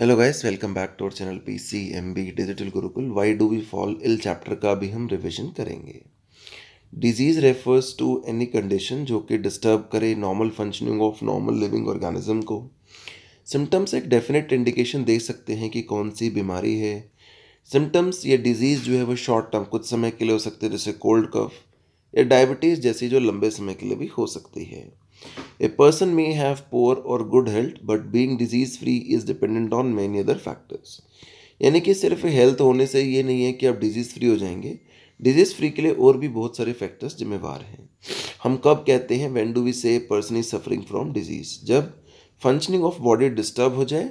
hello guys welcome back to our channel P C M B digital Gurukul why do we fall ill chapter का भी हम revision करेंगे disease refers to any condition जो कि disturb करे normal functioning of normal living organism को symptoms एक definite indication दे सकते हैं कि कौन सी बीमारी है सिम्टम्स या डिजीज़ जो है वो शॉर्ट टर्म कुछ समय के लिए हो सकते हैं जैसे कोल्ड कफ या डायबिटीज़ जैसी जो लंबे समय के लिए भी हो सकती है a person may have poor और good health but being disease free is dependent on many other factors यानी कि सिर्फ हेल्थ होने से ये नहीं है कि आप डिजीज़ फ्री हो जाएंगे डिजीज़ फ्री के लिए और भी बहुत सारे फैक्टर्स जिम्मेवार हैं हम कब कहते हैं when do we say person is suffering from disease जब फंक्शनिंग ऑफ बॉडी डिस्टर्ब हो जाए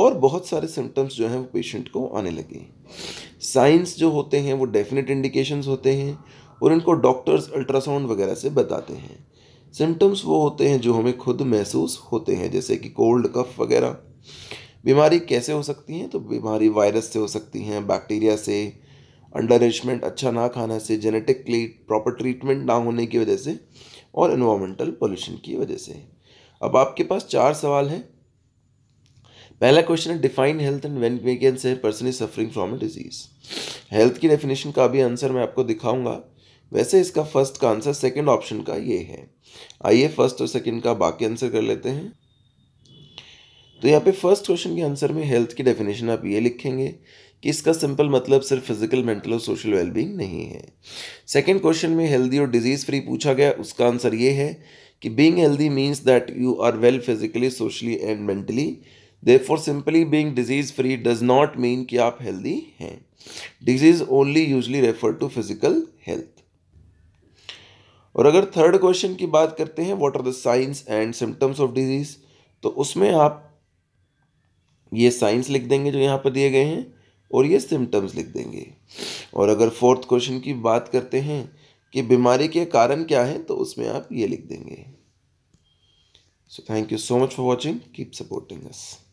और बहुत सारे सिम्टम्स जो हैं वो पेशेंट को आने लगे साइंस जो होते हैं वो डेफिनेट इंडिकेशंस होते हैं और इनको डॉक्टर्स अल्ट्रासाउंड वगैरह से बताते हैं सिम्टम्स वो होते हैं जो हमें खुद महसूस होते हैं जैसे कि कोल्ड कफ वगैरह बीमारी कैसे हो सकती हैं तो बीमारी वायरस से हो सकती हैं बैक्टीरिया से अंडररिशमेंट अच्छा ना खाना से जेनेटिकली प्रॉपर ट्रीटमेंट ना होने की वजह से और इन्वामेंटल पोल्यूशन की वजह से अब आपके पास चार सवाल हैं पहला क्वेश्चन है डिफाइन हेल्थ एंड वेन वेकेंस can person is suffering from a disease health की डेफिनेशन का भी आंसर मैं आपको दिखाऊंगा वैसे इसका फर्स्ट का आंसर सेकेंड ऑप्शन का ये है आइए फर्स्ट और सेकेंड का बाकी आंसर कर लेते हैं तो यहाँ पे फर्स्ट क्वेश्चन के आंसर में हेल्थ की डेफिनेशन आप ये लिखेंगे कि इसका सिंपल मतलब सिर्फ फिजिकल मेंटल और सोशल वेलबींग नहीं है सेकेंड क्वेश्चन में हेल्दी और डिजीज़ फ्री पूछा गया उसका आंसर ये है कि being healthy means that you are well physically socially and mentally therefore simply being disease free does not mean कि आप हेल्दी हैं disease only usually refer to physical health और अगर थर्ड क्वेश्चन की बात करते हैं what are the signs and symptoms of disease तो उसमें आप ये साइंस लिख देंगे जो यहाँ पर दिए गए हैं और ये सिम्टम्स लिख देंगे और अगर फोर्थ क्वेश्चन की बात करते हैं कि बीमारी के कारण क्या है तो उसमें आप ये लिख देंगे so thank you so much for watching keep supporting us